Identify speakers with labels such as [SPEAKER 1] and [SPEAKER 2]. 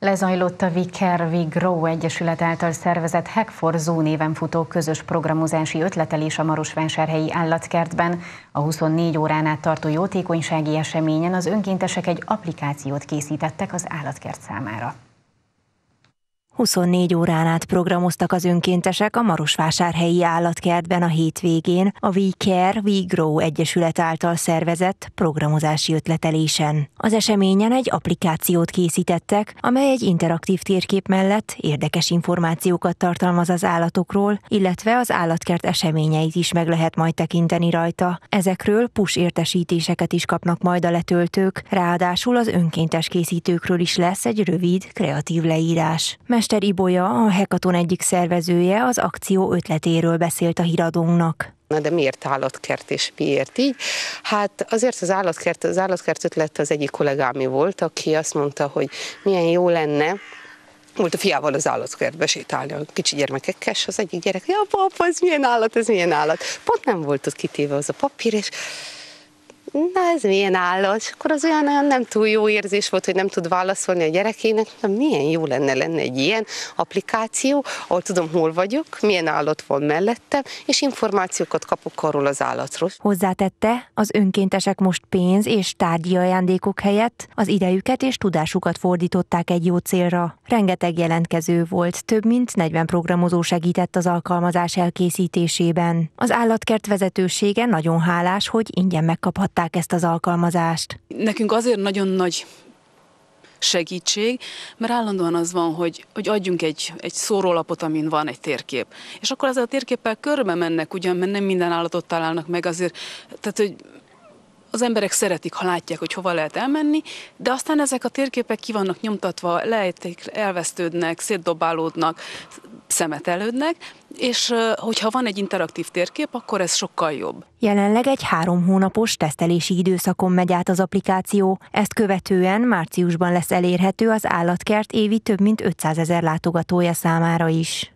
[SPEAKER 1] Lezajlott a Viker We Grow Egyesület által szervezett Hackfor Zoo néven futó közös programozási ötletelés a Marosvásárhelyi állatkertben. A 24 órán át tartó jótékonysági eseményen az önkéntesek egy applikációt készítettek az állatkert számára. 24 órán át programoztak az önkéntesek a Marosvásárhelyi állatkertben a hétvégén a We Care, We Grow Egyesület által szervezett programozási ötletelésen. Az eseményen egy applikációt készítettek, amely egy interaktív térkép mellett érdekes információkat tartalmaz az állatokról, illetve az állatkert eseményeit is meg lehet majd tekinteni rajta. Ezekről push értesítéseket is kapnak majd a letöltők, ráadásul az önkéntes készítőkről is lesz egy rövid, kreatív leírás. Mester Ibolya, a Hekaton egyik szervezője az akció ötletéről beszélt a híradónknak.
[SPEAKER 2] Na de miért állatkert és miért így? Hát azért az állatkert, az állatkert ötlet az egyik kollégámi volt, aki azt mondta, hogy milyen jó lenne, volt a fiával az állatkertbe sétálni, a kicsi gyermekekkel, és az egyik gyerek, ja papa, ez milyen állat, ez milyen állat. Pont nem volt ott kitéve az a papír, és ez milyen állat, akkor az olyan, olyan nem túl jó érzés volt, hogy nem tud válaszolni a gyerekének, de milyen jó lenne lenne egy ilyen applikáció, ahol tudom, hol vagyok, milyen állat van mellettem, és információkat kapok arról az állatról.
[SPEAKER 1] Hozzátette, az önkéntesek most pénz és tárgyi ajándékok helyett az idejüket és tudásukat fordították egy jó célra. Rengeteg jelentkező volt, több mint 40 programozó segített az alkalmazás elkészítésében. Az állatkert vezetősége nagyon hálás, hogy ingyen megkaphatták ezt a az alkalmazást.
[SPEAKER 3] Nekünk azért nagyon nagy segítség, mert állandóan az van, hogy, hogy adjunk egy, egy szórólapot, amin van egy térkép. És akkor ezzel a térképpel körbe mennek, ugyan, mert nem minden állatot találnak meg azért, tehát hogy az emberek szeretik, ha látják, hogy hova lehet elmenni, de aztán ezek a térképek ki vannak nyomtatva, lejték, elvesztődnek, szétdobálódnak, szemetelődnek, és hogyha van egy interaktív térkép, akkor ez sokkal jobb.
[SPEAKER 1] Jelenleg egy három hónapos tesztelési időszakon megy át az applikáció, ezt követően márciusban lesz elérhető az állatkert évi több mint 500 ezer látogatója számára is.